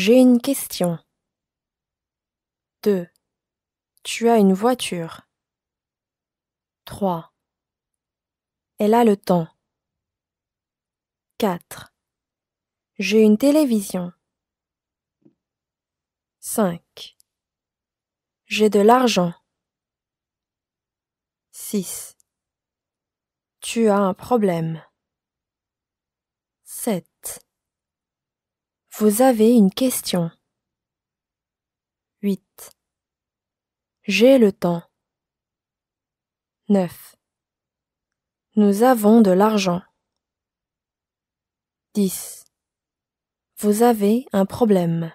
J'ai une question. 2. Tu as une voiture. 3. Elle a le temps. 4. J'ai une télévision. 5. J'ai de l'argent. 6. Tu as un problème. 7. Vous avez une question. 8. J'ai le temps. 9. Nous avons de l'argent. 10. Vous avez un problème.